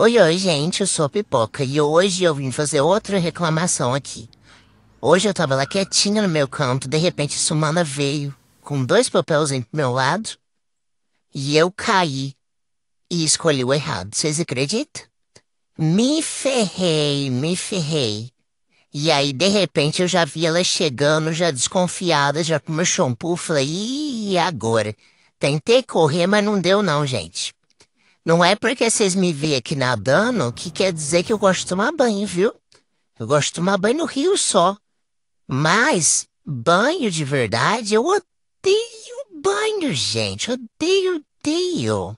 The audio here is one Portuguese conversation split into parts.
Oi, oi, gente, eu sou Pipoca e hoje eu vim fazer outra reclamação aqui. Hoje eu tava lá quietinha no meu canto, de repente a Sumana veio com dois papéis entre meu lado e eu caí e escolhi o errado. Vocês acreditam? Me ferrei, me ferrei. E aí, de repente, eu já vi ela chegando, já desconfiada, já com meu shampoo. Falei, e agora? Tentei correr, mas não deu não, gente. Não é porque vocês me veem aqui nadando que quer dizer que eu gosto de tomar banho, viu? Eu gosto de tomar banho no rio só. Mas banho de verdade, eu odeio banho, gente. Odeio, odeio.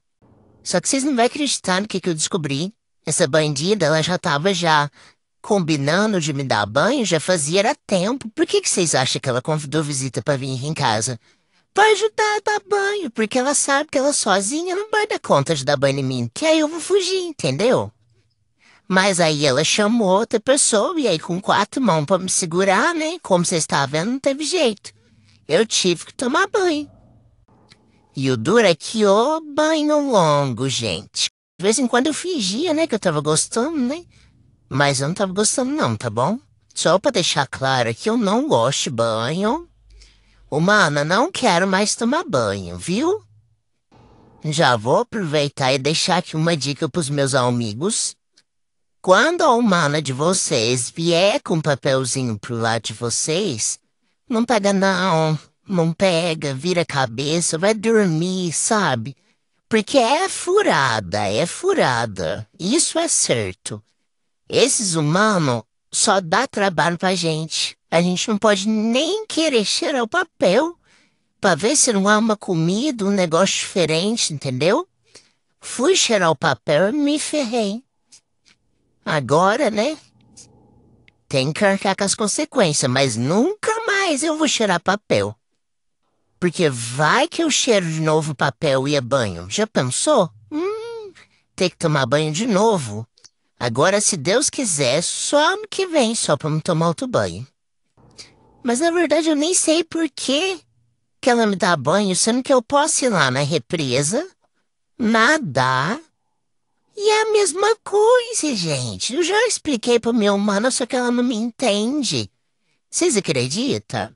Só que vocês não vão acreditar no que, que eu descobri. Essa bandida, ela já tava já combinando de me dar banho já fazia era tempo. Por que, que vocês acham que ela convidou visita para vir aqui em casa? Pode ajudar a dar banho, porque ela sabe que ela sozinha não vai dar conta de dar banho em mim, que aí eu vou fugir, entendeu? Mas aí ela chamou outra pessoa, e aí com quatro mãos para me segurar, né? Como você está vendo, não teve jeito. Eu tive que tomar banho. E o duro é que o banho longo, gente. De vez em quando eu fingia, né, que eu tava gostando, né? Mas eu não tava gostando não, tá bom? Só para deixar claro que eu não gosto de banho. Humana, não quero mais tomar banho, viu? Já vou aproveitar e deixar aqui uma dica para os meus amigos. Quando a humana de vocês vier com um papelzinho pro lado de vocês, não pega não, não pega, vira a cabeça, vai dormir, sabe? Porque é furada, é furada. Isso é certo. Esses humanos só dá trabalho pra gente. A gente não pode nem querer cheirar o papel para ver se não há uma comida, um negócio diferente, entendeu? Fui cheirar o papel e me ferrei. Agora, né? Tem que arcar com as consequências, mas nunca mais eu vou cheirar papel. Porque vai que eu cheiro de novo papel e é banho. Já pensou? Hum, tem que tomar banho de novo. Agora, se Deus quiser, só ano que vem, só para me tomar outro banho. Mas na verdade eu nem sei por que que ela me dá banho, sendo que eu posso ir lá na represa, nadar. E é a mesma coisa, gente. Eu já expliquei para minha humana, só que ela não me entende. Vocês acreditam?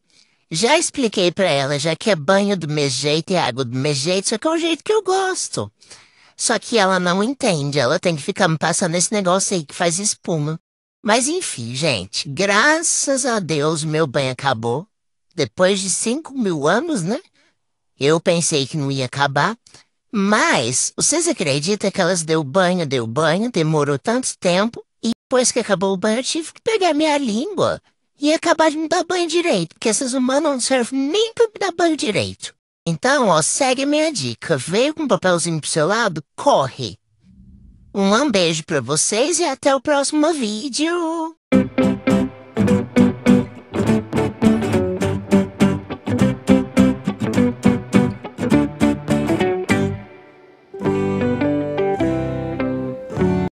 Já expliquei para ela, já que é banho do meu jeito e água do meu jeito, só que é o jeito que eu gosto. Só que ela não entende, ela tem que ficar me passando esse negócio aí que faz espuma. Mas enfim, gente, graças a Deus meu bem acabou. Depois de 5 mil anos, né? Eu pensei que não ia acabar. Mas, vocês acreditam que elas deu banho, deu banho, demorou tanto tempo. E depois que acabou o banho, eu tive que pegar minha língua e acabar de me dar banho direito. Porque essas humanas não servem nem para me dar banho direito. Então, ó, segue a minha dica. Veio com um papelzinho pro seu lado, corre. Um beijo para vocês e até o próximo vídeo.